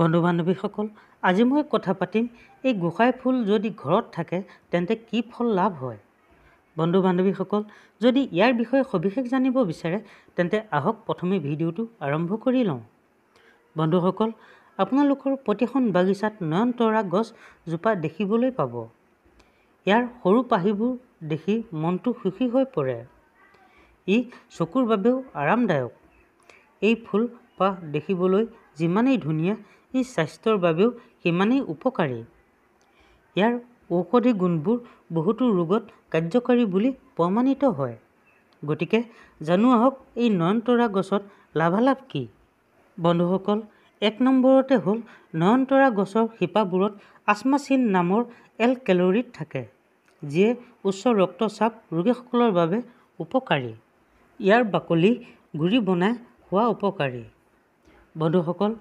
বন্ধু বান্ধৱীসকল আজি মই কথা পাতিম এই গোসাঁই ফুল যদি ঘৰত থাকে তেন্তে কি ফল লাভ হয় বন্ধু বান্ধৱীসকল যদি ইয়াৰ বিষয়ে সবিশেষ জানিব বিচাৰে তেন্তে আহক প্ৰথমে ভিডিঅ'টো আৰম্ভ কৰি লওঁ বন্ধুসকল আপোনালোকৰ প্ৰতিখন বাগিচাত নয়নতৰা গছজোপা দেখিবলৈ পাব ইয়াৰ সৰু পাহিবোৰ দেখি মনটো সুখী হৈ পৰে ই চকুৰ বাবেও আৰামদায়ক এই ফুলপাহ দেখিবলৈ যিমানেই ধুনীয়া ই স্বাস্থ্যৰ বাবেও সিমানেই উপকাৰী ইয়াৰ ঔষধি গুণবোৰ বহুতো ৰোগত কাৰ্যকাৰী বুলি প্ৰমাণিত হয় গতিকে জানো আহক এই নয়নতৰা গছত লাভালাভ কি বন্ধুসকল এক নম্বৰতে হ'ল নয়নতৰা গছৰ শিপাবোৰত আচমাচিন নামৰ এল কেলৰিত থাকে যিয়ে উচ্চ ৰক্তচাপ ৰোগীসকলৰ বাবে উপকাৰী ইয়াৰ বাকলি গুৰি বনাই খোৱা উপকাৰী বন্ধুসকল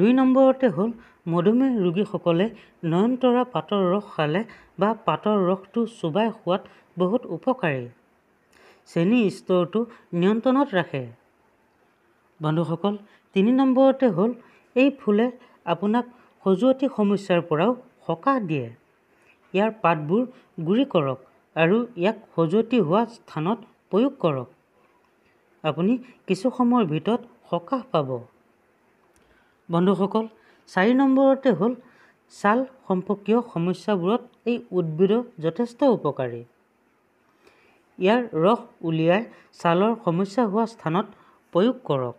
দুই নম্বৰতে হ'ল মধুমেহ ৰোগীসকলে নয়নতৰা পাতৰ ৰস খালে বা পাতৰ ৰসটো চোবাই খোৱাত বহুত উপকাৰী চেনি স্তৰটো নিয়ন্ত্ৰণত ৰাখে বন্ধুসকল তিনি নম্বৰতে হ'ল এই ফুলে আপোনাক সজুৱতি সমস্যাৰ পৰাও সকাহ দিয়ে ইয়াৰ পাতবোৰ গুৰি কৰক আৰু ইয়াক সজুৱতি হোৱা স্থানত প্ৰয়োগ কৰক আপুনি কিছু সময়ৰ ভিতৰত সকাহ পাব বন্ধুসকল চাৰি নম্বৰতে হ'ল ছাল সম্পৰ্কীয় সমস্যাবোৰত এই উদ্ভিদৰ যথেষ্ট উপকাৰী ইয়াৰ ৰস উলিয়াই ছালৰ সমস্যা হোৱা স্থানত প্ৰয়োগ কৰক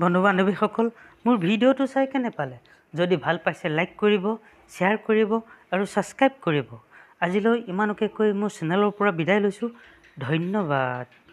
বন্ধু বান্ধৱীসকল মোৰ ভিডিঅ'টো চাই কেনে পালে যদি ভাল পাইছে লাইক কৰিব শ্বেয়াৰ কৰিব আৰু ছাবস্ক্ৰাইব কৰিব আজিলৈ ইমানকে কৈ মোৰ চেনেলৰ পৰা বিদায় লৈছোঁ ধন্যবাদ